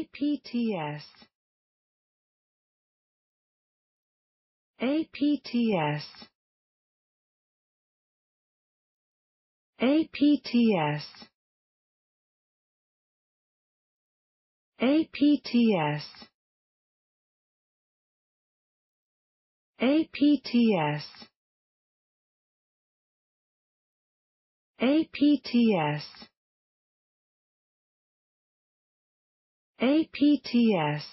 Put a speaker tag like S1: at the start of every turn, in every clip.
S1: APTS APTS APTS APTS APTS APTS APTS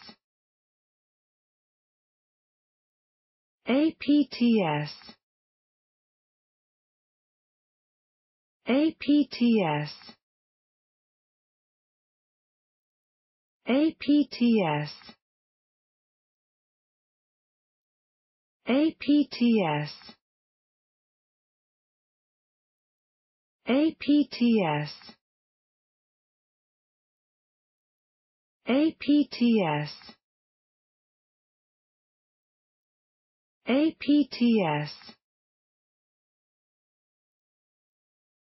S1: APTS APTS APTS APTS APTS APTS APTS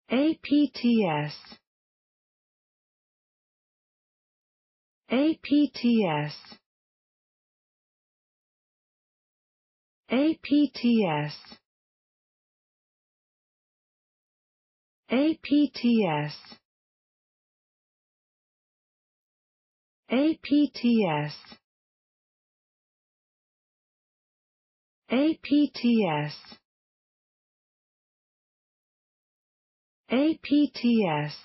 S1: APTS APTS APTS APTS APTS APTS APTS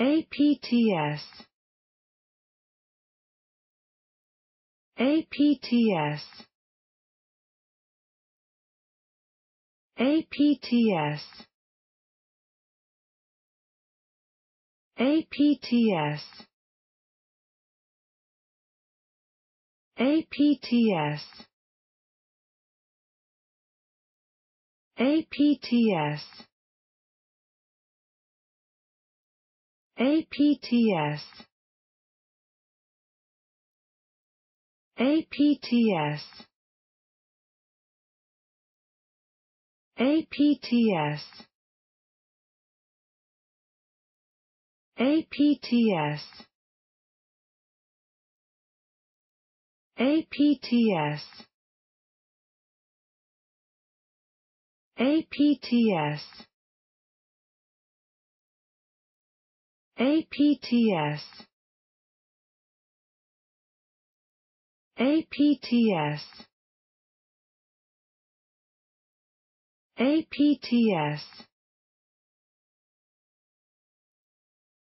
S1: APTS APTS APTS APTS APTS APTS APTS APTS APTS APTS APTS APTS APTS APTS APTS